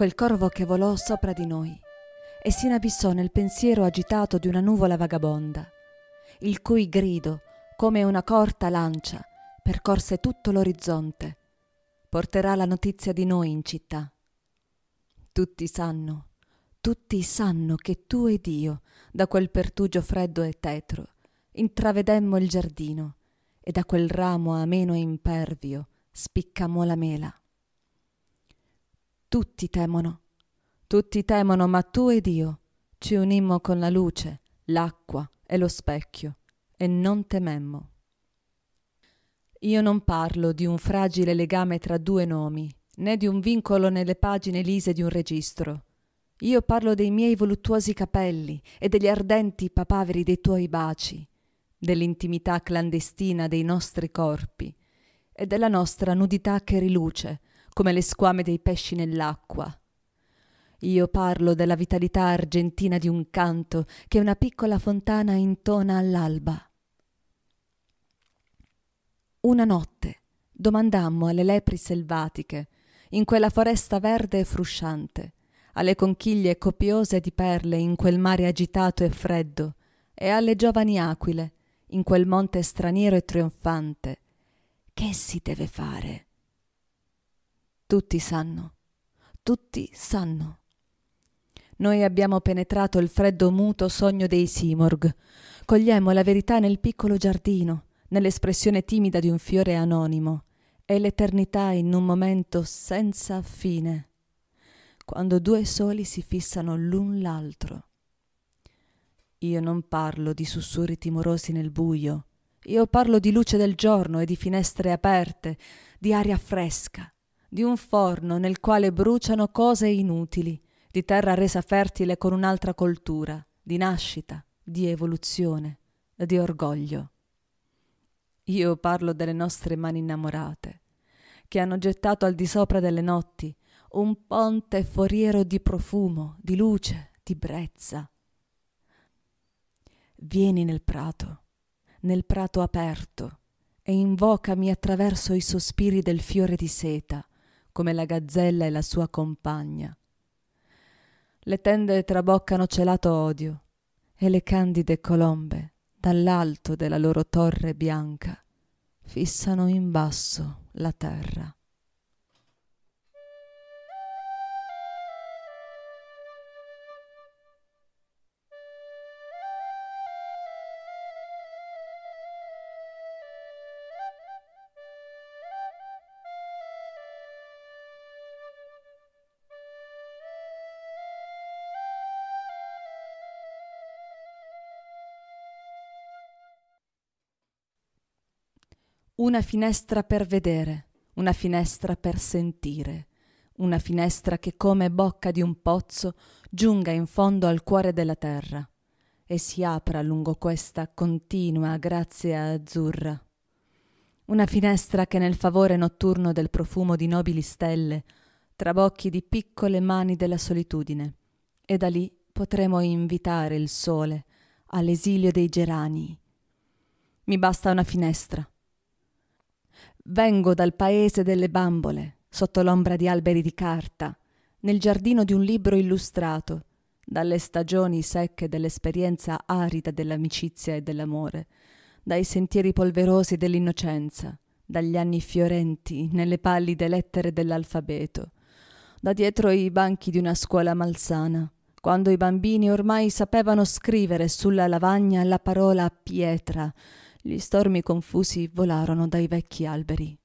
quel corvo che volò sopra di noi e si inabissò nel pensiero agitato di una nuvola vagabonda, il cui grido, come una corta lancia, percorse tutto l'orizzonte. Porterà la notizia di noi in città. Tutti sanno, tutti sanno che tu ed io, da quel pertugio freddo e tetro, intravedemmo il giardino e da quel ramo ameno e impervio spiccammo la mela. Tutti temono. Tutti temono, ma tu ed io ci unimmo con la luce, l'acqua e lo specchio, e non tememmo. Io non parlo di un fragile legame tra due nomi, né di un vincolo nelle pagine lise di un registro. Io parlo dei miei voluttuosi capelli e degli ardenti papaveri dei tuoi baci, dell'intimità clandestina dei nostri corpi e della nostra nudità che riluce, come le squame dei pesci nell'acqua. Io parlo della vitalità argentina di un canto che una piccola fontana intona all'alba. Una notte domandammo alle lepri selvatiche, in quella foresta verde e frusciante, alle conchiglie copiose di perle in quel mare agitato e freddo, e alle giovani aquile, in quel monte straniero e trionfante, che si deve fare tutti sanno, tutti sanno. Noi abbiamo penetrato il freddo muto sogno dei simorg. Cogliemmo la verità nel piccolo giardino, nell'espressione timida di un fiore anonimo, e l'eternità in un momento senza fine, quando due soli si fissano l'un l'altro. Io non parlo di sussurri timorosi nel buio, io parlo di luce del giorno e di finestre aperte, di aria fresca, di un forno nel quale bruciano cose inutili, di terra resa fertile con un'altra coltura, di nascita, di evoluzione, di orgoglio. Io parlo delle nostre mani innamorate, che hanno gettato al di sopra delle notti un ponte foriero di profumo, di luce, di brezza. Vieni nel prato, nel prato aperto, e invocami attraverso i sospiri del fiore di seta, come la gazzella e la sua compagna. Le tende traboccano celato odio e le candide colombe, dall'alto della loro torre bianca, fissano in basso la terra. una finestra per vedere, una finestra per sentire, una finestra che come bocca di un pozzo giunga in fondo al cuore della terra e si apra lungo questa continua grazia azzurra. Una finestra che nel favore notturno del profumo di nobili stelle trabocchi di piccole mani della solitudine e da lì potremo invitare il sole all'esilio dei gerani. Mi basta una finestra, Vengo dal paese delle bambole, sotto l'ombra di alberi di carta, nel giardino di un libro illustrato, dalle stagioni secche dell'esperienza arida dell'amicizia e dell'amore, dai sentieri polverosi dell'innocenza, dagli anni fiorenti nelle pallide lettere dell'alfabeto, da dietro i banchi di una scuola malsana, quando i bambini ormai sapevano scrivere sulla lavagna la parola pietra gli stormi confusi volarono dai vecchi alberi.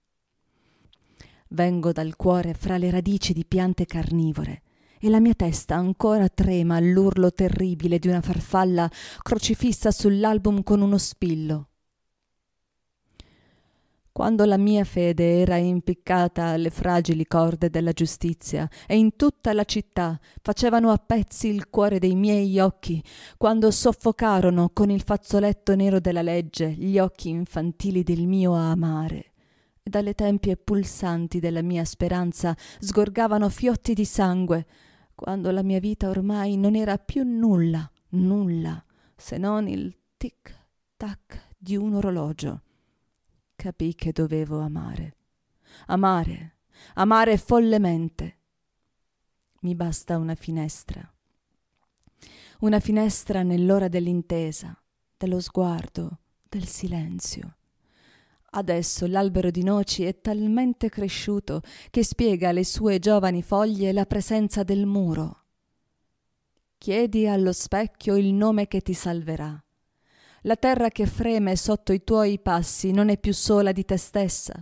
Vengo dal cuore fra le radici di piante carnivore e la mia testa ancora trema all'urlo terribile di una farfalla crocifissa sull'album con uno spillo. Quando la mia fede era impiccata alle fragili corde della giustizia e in tutta la città facevano a pezzi il cuore dei miei occhi, quando soffocarono con il fazzoletto nero della legge gli occhi infantili del mio amare e dalle tempie pulsanti della mia speranza sgorgavano fiotti di sangue, quando la mia vita ormai non era più nulla, nulla, se non il tic-tac di un orologio capì che dovevo amare. Amare, amare follemente. Mi basta una finestra. Una finestra nell'ora dell'intesa, dello sguardo, del silenzio. Adesso l'albero di noci è talmente cresciuto che spiega alle sue giovani foglie la presenza del muro. Chiedi allo specchio il nome che ti salverà la terra che freme sotto i tuoi passi non è più sola di te stessa.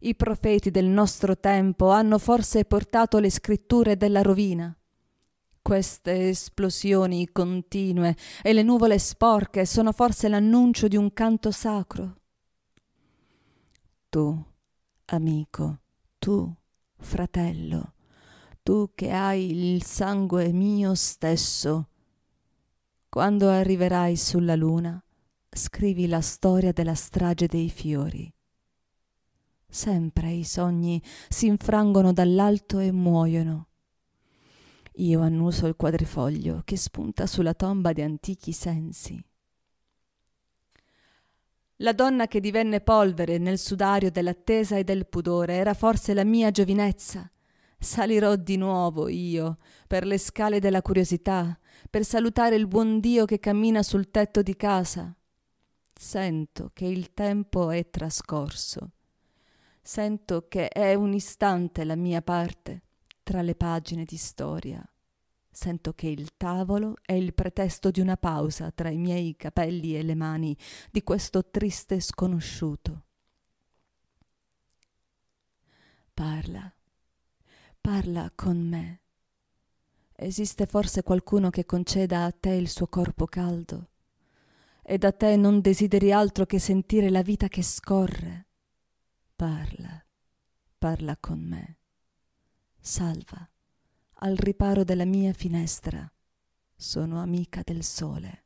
I profeti del nostro tempo hanno forse portato le scritture della rovina. Queste esplosioni continue e le nuvole sporche sono forse l'annuncio di un canto sacro. Tu, amico, tu, fratello, tu che hai il sangue mio stesso quando arriverai sulla luna, scrivi la storia della strage dei fiori. Sempre i sogni si infrangono dall'alto e muoiono. Io annuso il quadrifoglio che spunta sulla tomba di antichi sensi. La donna che divenne polvere nel sudario dell'attesa e del pudore era forse la mia giovinezza, Salirò di nuovo io per le scale della curiosità, per salutare il buon Dio che cammina sul tetto di casa. Sento che il tempo è trascorso. Sento che è un istante la mia parte tra le pagine di storia. Sento che il tavolo è il pretesto di una pausa tra i miei capelli e le mani di questo triste sconosciuto. Parla Parla con me. Esiste forse qualcuno che conceda a te il suo corpo caldo e da te non desideri altro che sentire la vita che scorre. Parla, parla con me. Salva, al riparo della mia finestra, sono amica del sole.